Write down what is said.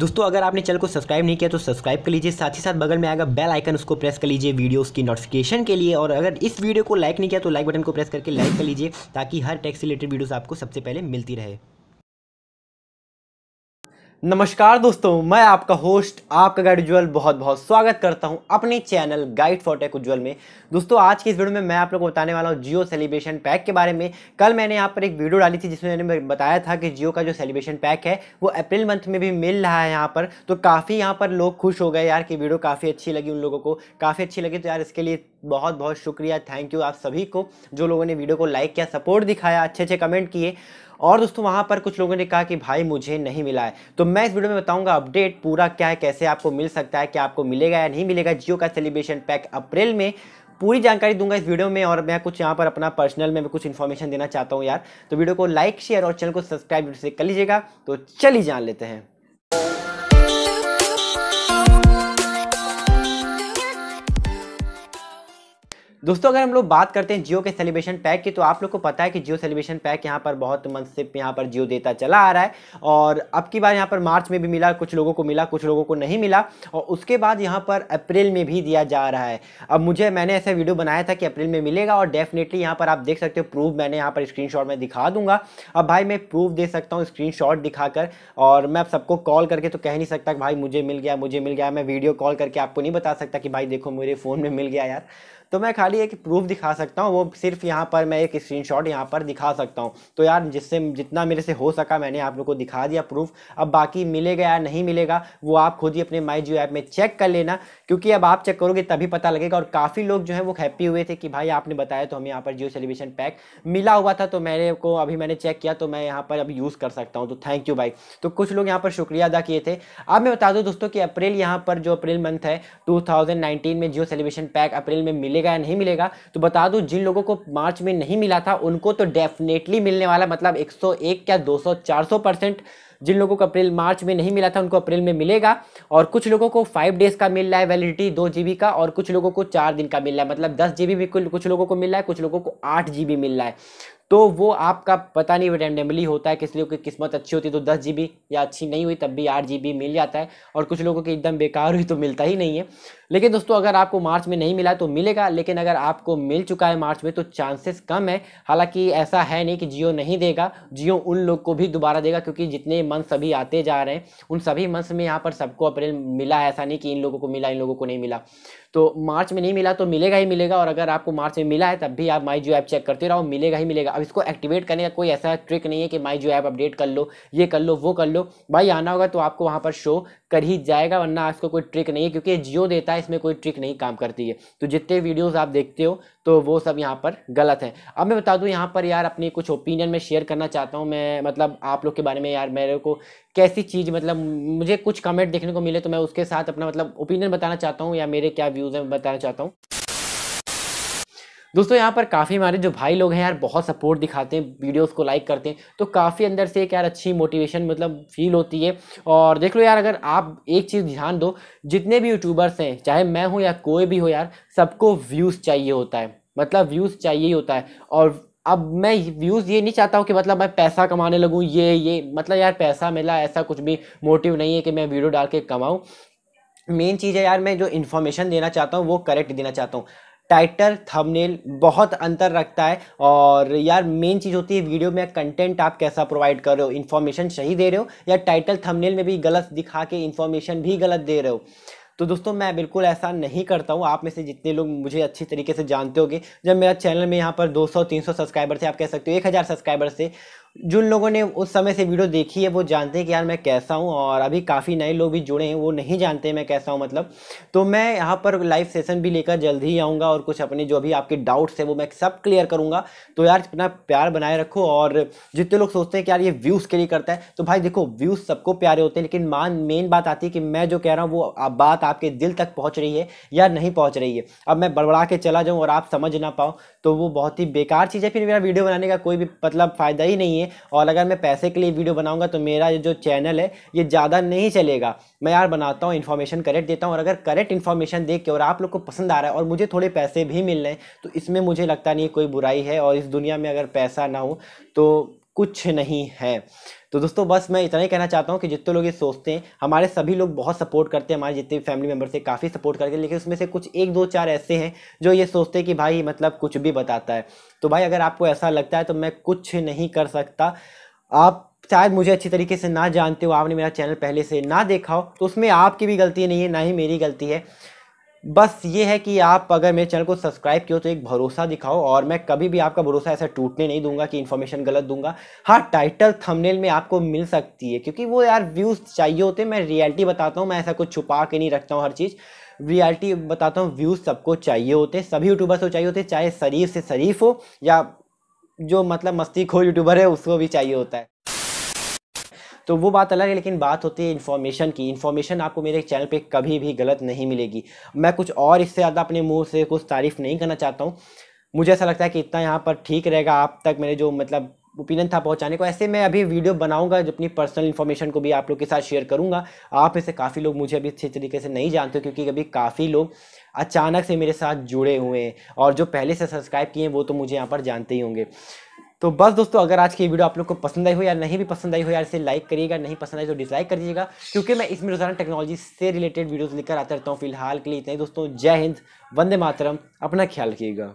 दोस्तों अगर आपने चैनल को सब्सक्राइब नहीं किया तो सब्सक्राइब कर लीजिए साथ ही साथ बगल में आएगा बेल आइकन उसको प्रेस कर लीजिए वीडियोस की नोटिफिकेशन के लिए और अगर इस वीडियो को लाइक नहीं किया तो लाइक बटन को प्रेस करके लाइक कर लीजिए ताकि हर टैक्स रिलेटेड वीडियोस आपको सबसे पहले मिलती रहे नमस्कार दोस्तों मैं आपका होस्ट आपका गाइड उज्ज्वल बहुत बहुत स्वागत करता हूं अपने channel guide for tech Ujjwal में दोस्तों आज की इस वीडियो में मैं आप लोगों को बताने वाला हूं जियो सेलिब्रेशन पैक के बारे में कल मैंने यहाँ पर एक वीडियो डाली थी जिसमें मैंने बताया था कि जियो का जो सेलिब्रेशन पैक है वो अप्रैल मंथ में भी मिल रहा है यहाँ पर तो काफ़ी यहाँ पर लोग खुश हो गए यार कि वीडियो काफ़ी अच्छी लगी उन लोगों को काफ़ी अच्छी लगी तो यार इसके लिए बहुत बहुत शुक्रिया थैंक यू आप सभी को जो लोगों ने वीडियो को लाइक किया सपोर्ट दिखाया अच्छे अच्छे कमेंट किए और दोस्तों वहाँ पर कुछ लोगों ने कहा कि भाई मुझे नहीं मिला है तो मैं इस वीडियो में बताऊंगा अपडेट पूरा क्या है कैसे आपको मिल सकता है क्या आपको मिलेगा या नहीं मिलेगा जियो का सेलिब्रेशन पैक अप्रैल में पूरी जानकारी दूंगा इस वीडियो में और मैं कुछ यहाँ पर अपना पर्सनल में भी कुछ इन्फॉर्मेशन देना चाहता हूँ यार तो वीडियो को लाइक शेयर और चैनल को सब्सक्राइब से कर लीजिएगा तो चलिए जान लेते हैं दोस्तों अगर हम लोग बात करते हैं जियो के सेलिब्रेशन पैक की तो आप लोग को पता है कि जियो सेलिब्रेशन पैक यहाँ पर बहुत मनसिप यहाँ पर जियो देता चला आ रहा है और अब की बार यहाँ पर मार्च में भी मिला कुछ लोगों को मिला कुछ लोगों को नहीं मिला और उसके बाद यहाँ पर अप्रैल में भी दिया जा रहा है अब मुझे मैंने ऐसा वीडियो बनाया था कि अप्रैल में मिलेगा और डेफिनेटली यहाँ पर आप देख सकते हो प्रूफ मैंने यहाँ पर स्क्रीन में दिखा दूंगा अब भाई मैं प्रूफ दे सकता हूँ स्क्रीन दिखाकर और मैं अब सबको कॉल करके तो कह नहीं सकता भाई मुझे मिल गया मुझे मिल गया मैं वीडियो कॉल करके आपको नहीं बता सकता कि भाई देखो मेरे फ़ोन में मिल गया यार तो मैं खाली एक प्रूफ दिखा सकता हूँ वो सिर्फ यहाँ पर मैं एक स्क्रीन शॉट यहाँ पर दिखा सकता हूँ तो यार जिससे जितना मेरे से हो सका मैंने आप लोग को दिखा दिया प्रूफ अब बाकी मिलेगा या नहीं मिलेगा वो आप खुद ही अपने माई जियो ऐप में चेक कर लेना क्योंकि अब आप चेक करोगे तभी पता लगेगा और काफ़ी लोग जो है वो हैप्पी हुए थे कि भाई आपने बताया तो हमें यहाँ पर जियो सेलिब्रेशन पैक मिला हुआ था तो मेरे को अभी मैंने चेक किया तो मैं यहाँ पर अभी यूज़ कर सकता हूँ तो थैंक यू भाई तो कुछ लोग यहाँ पर शुक्रिया अदा किए थे अब मैं बता दूँ दोस्तों कि अप्रैल यहाँ पर जो अप्रैल मंथ है टू में जियो सेलिब्रेशन पैक अप्रैल में मिलेगा मिलेगा या नहीं मिलेगा तो बता दूं जिन लोगों को मार्च में नहीं मिला था उनको तो डेफिनेटली मिलने वाला मतलब 101 क्या 200 400 परसेंट जिन लोगों को अप्रैल मार्च में नहीं मिला था उनको अप्रैल में मिलेगा और कुछ लोगों को फाइव डेज़ का मिल रहा है वैलिडिटी दो जीबी का और कुछ लोगों को चार दिन का मिल रहा है मतलब दस जीबी भी कुछ लोगों को मिल रहा है कुछ लोगों को आठ जीबी मिल रहा है तो वो आपका पता नहीं रेंडमली होता है किस लोगों की किस्मत अच्छी होती है तो दस जी या अच्छी नहीं हुई तब भी आठ जी मिल जाता है और कुछ लोगों की एकदम बेकार हुई तो मिलता ही नहीं है लेकिन दोस्तों अगर आपको मार्च में नहीं मिला तो मिलेगा लेकिन अगर आपको मिल चुका है मार्च में तो चांसेस कम है हालांकि ऐसा है नहीं कि जियो नहीं देगा जियो उन लोग को भी दोबारा देगा क्योंकि जितने मंथ सभी आते जा रहे हैं उन सभी मंथ्स में यहाँ पर सबको अप्रैल मिला है ऐसा नहीं कि इन लोगों को मिला इन लोगों को नहीं मिला तो मार्च में नहीं मिला तो मिलेगा ही मिलेगा और अगर आपको मार्च में मिला है तब भी आप माई जियो ऐप चेक करते रहो मिलेगा ही मिलेगा अब इसको एक्टिवेट करने का कोई ऐसा ट्रिक नहीं है कि माई जो ऐप अपडेट कर लो ये कर लो वो कर लो भाई आना होगा तो आपको वहाँ पर शो कर ही जाएगा वरना इसको कोई ट्रिक नहीं है क्योंकि जियो देता है इसमें कोई ट्रिक नहीं काम करती है तो जितने वीडियोज़ आप देखते हो तो वो सब यहाँ पर गलत है अब मैं बता दूँ यहाँ पर यार अपनी कुछ ओपिनियन में शेयर करना चाहता हूँ मैं मतलब आप लोग के बारे में यार मेरे को कैसी चीज़ मतलब मुझे कुछ कमेंट देखने को मिले तो मैं उसके साथ अपना मतलब ओपिनियन बताना चाहता हूँ या मेरे क्या व्यूज़ हैं बताना चाहता हूँ दोस्तों यहाँ पर काफ़ी हमारे जो भाई लोग हैं यार बहुत सपोर्ट दिखाते हैं वीडियोस को लाइक करते हैं तो काफ़ी अंदर से एक यार अच्छी मोटिवेशन मतलब फील होती है और देख लो यार अगर आप एक चीज़ ध्यान दो जितने भी यूट्यूबर्स हैं चाहे मैं हूँ या कोई भी हो यार सबको व्यूज़ चाहिए होता है मतलब व्यूज़ चाहिए ही होता है और अब मैं व्यूज़ ये नहीं चाहता हूँ कि मतलब मैं पैसा कमाने लगूँ ये ये मतलब यार पैसा मिला ऐसा कुछ भी मोटिव नहीं है कि मैं वीडियो डाल के कमाऊँ मेन चीज़ है यार मैं जो इन्फॉर्मेशन देना चाहता हूँ वो करेक्ट देना चाहता हूँ टाइटल थंबनेल बहुत अंतर रखता है और यार मेन चीज़ होती है वीडियो में कंटेंट आप कैसा प्रोवाइड कर रहे हो इन्फॉर्मेशन सही दे रहे हो या टाइटल थंबनेल में भी गलत दिखा के इन्फॉर्मेशन भी गलत दे रहे हो तो दोस्तों मैं बिल्कुल ऐसा नहीं करता हूँ आप में से जितने लोग मुझे अच्छी तरीके से जानते होगे जब मेरा चैनल में यहाँ पर 200 300 सब्सक्राइबर थे आप कह सकते हो 1000 सब्सक्राइबर से जिन लोगों ने उस समय से वीडियो देखी है वो जानते हैं कि यार मैं कैसा हूँ और अभी काफ़ी नए लोग भी जुड़े हैं वो नहीं जानते मैं कैसा हूँ मतलब तो मैं यहाँ पर लाइव सेशन भी लेकर जल्द ही आऊँगा और कुछ अपने जो भी आपके डाउट्स हैं वो मैं सब क्लियर करूँगा तो यार अपना प्यार बनाए रखो और जितने लोग सोचते हैं कि यार ये व्यूज़ के लिए करता है तो भाई देखो व्यूज़ सबको प्यारे होते हैं लेकिन मान मेन बात आती है कि मैं जो कह रहा हूँ वो बात आपके दिल तक पहुँच रही है या नहीं पहुँच रही है अब मैं बड़बड़ा के चला जाऊँ और आप समझ ना पाओ तो वो बहुत ही बेकार चीज़ है फिर मेरा वीडियो बनाने का कोई भी मतलब फ़ायदा ही नहीं है है और अगर मैं पैसे के लिए वीडियो बनाऊंगा तो मेरा जो चैनल है ये ज़्यादा नहीं चलेगा मैं यार बनाता हूँ इन्फॉर्मेशन करेक्ट देता हूँ और अगर करेक्ट इन्फॉर्मेशन देख के और आप लोग को पसंद आ रहा है और मुझे थोड़े पैसे भी मिल रहे हैं तो इसमें मुझे लगता नहीं कोई बुराई है और इस दुनिया में अगर पैसा ना हो तो कुछ नहीं है तो दोस्तों बस मैं इतना ही कहना चाहता हूँ कि जितने लोग ये सोचते हैं हमारे सभी लोग बहुत सपोर्ट करते हैं हमारे जितने भी फैमिली मेम्बर से काफ़ी सपोर्ट करते हैं लेकिन उसमें से कुछ एक दो चार ऐसे हैं जो ये सोचते हैं कि भाई मतलब कुछ भी बताता है तो भाई अगर आपको ऐसा लगता है तो मैं कुछ नहीं कर सकता आप शायद मुझे अच्छी तरीके से ना जानते हो आपने मेरा चैनल पहले से ना देखा हो तो उसमें आपकी भी गलती नहीं है ना ही मेरी गलती है बस ये है कि आप अगर मेरे चैनल को सब्सक्राइब किया तो एक भरोसा दिखाओ और मैं कभी भी आपका भरोसा ऐसा टूटने नहीं दूंगा कि इन्फॉर्मेशन गलत दूंगा हाँ टाइटल थंबनेल में आपको मिल सकती है क्योंकि वो यार व्यूज़ चाहिए होते मैं रियलिटी बताता हूँ मैं ऐसा कुछ छुपा के नहीं रखता हूँ हर चीज़ रियलिटी बताता हूँ व्यूज़ सबको चाहिए होते सभी यूट्यूबर्स को चाहिए होते चाहे शरीफ से शरीफ हो या जो मतलब मस्ती खो यूट्यूबर है उसको भी चाहिए होता है तो वो बात अलग है लेकिन बात होती है इन्फॉर्मेशन की इन्फॉर्मेशन आपको मेरे चैनल पर कभी भी गलत नहीं मिलेगी मैं कुछ और इससे ज़्यादा अपने मुँह से कुछ तारीफ़ नहीं करना चाहता हूँ मुझे ऐसा लगता है कि इतना यहाँ पर ठीक रहेगा आप तक मेरे जो मतलब ओपिनियन था पहुंचाने को ऐसे मैं अभी वीडियो बनाऊंगा जो अपनी पर्सनल इन्फॉर्मेशन को भी आप लोग के साथ शेयर करूंगा आप इसे काफ़ी लोग मुझे अभी अच्छे तरीके से नहीं जानते क्योंकि अभी काफ़ी लोग अचानक से मेरे साथ जुड़े हुए हैं और जो पहले से सब्सक्राइब किए हैं वो तो मुझे यहाँ पर जानते ही होंगे तो बस दोस्तों अगर आज की वीडियो आप लोग को पसंद आई हो या नहीं भी पसंद आई हो यार इसे लाइक करिएगा नहीं पसंद आई तो डिसलाइक कर दीजिएगा क्योंकि मैं इसमें रोजाना टेक्नोलॉजी से रिलेटेड वीडियोस लेकर आता रहता हूँ फिलहाल के लिए इतना ही दोस्तों जय हिंद वंदे मातरम अपना ख्याल रखिएगा